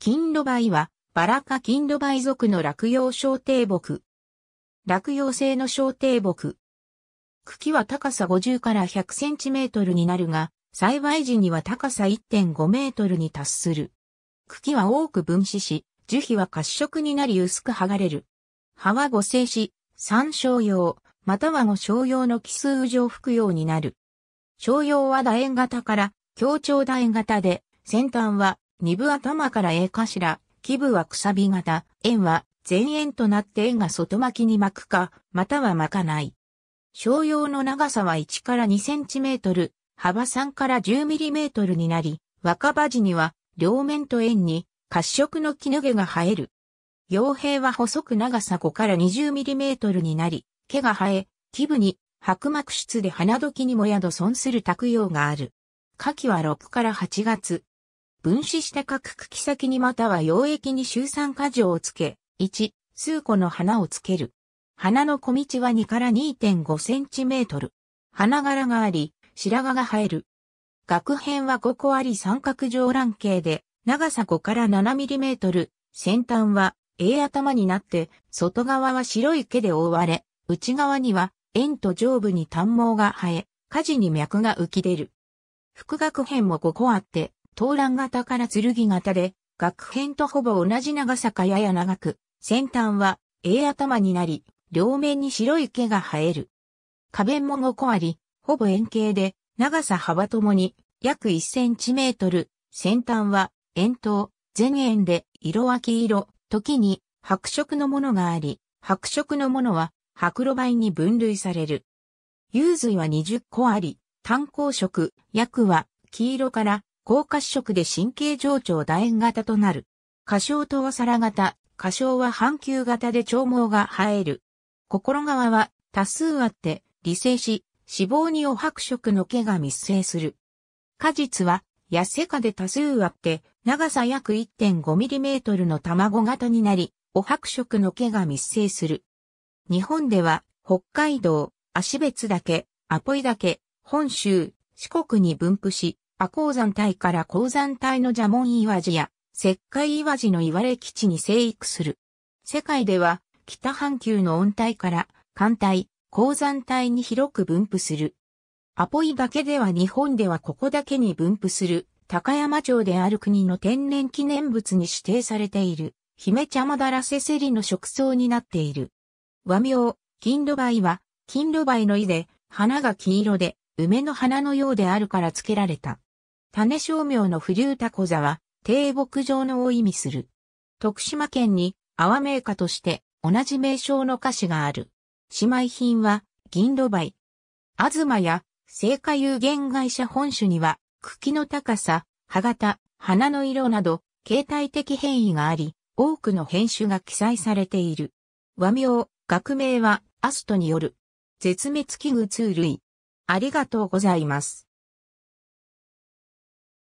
金露梅は、バラ科金露梅属の落葉小低木。落葉性の小低木。茎は高さ50から100センチメートルになるが、栽培時には高さ1.5メートルに達する。茎は多く分子し、樹皮は褐色になり薄く剥がれる。葉は五星し、三小用、または五小用の奇数上吹くようになる。小用は楕円型から、強調楕円型で、先端は二部頭から絵頭、基部はくさび型、円は前円となって円が外巻きに巻くか、または巻かない。商用の長さは1から2センチメートル、幅3から10ミリメートルになり、若葉地には両面と円に褐色の絹毛が生える。傭兵は細く長さ5から20ミリメートルになり、毛が生え、基部に白膜質で花時にも宿損する卓用がある。夏季は6から8月、分子した各茎先にまたは溶液に周酸果汁をつけ、1、数個の花をつける。花の小道は2から2.5センチメートル。花柄があり、白髪が生える。額片は5個あり三角上卵形で、長さ5から7ミリメートル、先端は A 頭になって、外側は白い毛で覆われ、内側には円と上部に短毛が生え、果地に脈が浮き出る。副学辺も5個あって、投欄型から剣型で、学編とほぼ同じ長さかやや長く、先端は A 頭になり、両面に白い毛が生える。花弁も5個あり、ほぼ円形で、長さ幅ともに約1センチメートル、先端は円筒、前円で色黄色、時に白色のものがあり、白色のものは白露梅に分類される。幽髄は20個あり、単鉱色、薬は黄色から高褐色で神経上緒楕円型となる。過小とは皿型、過小は半球型で長毛が生える。心側は多数あって、理性し、脂肪にお白色の毛が密生する。果実は、痩せ果で多数あって、長さ約 1.5mm の卵型になり、お白色の毛が密生する。日本では、北海道、足別岳、アポイ岳、本州、四国に分布し、阿鉱山帯から鉱山帯の蛇紋岩地や石灰岩地の岩れ基地に生育する。世界では北半球の温帯から寒帯、鉱山帯に広く分布する。アポイだけでは日本ではここだけに分布する高山町である国の天然記念物に指定されている姫茶マダラセセリの食草になっている。和名、金露梅は金露梅の意で花が黄色で梅の花のようであるから付けられた。種商名の不流タコザは、低木状のを意味する。徳島県に泡波名家として同じ名称の菓子がある。姉妹品は銀梅。あず東や聖火有限会社本種には茎の高さ、歯型、花の色など形態的変異があり、多くの変種が記載されている。和名、学名はアストによる。絶滅危惧2類。ありがとうございます。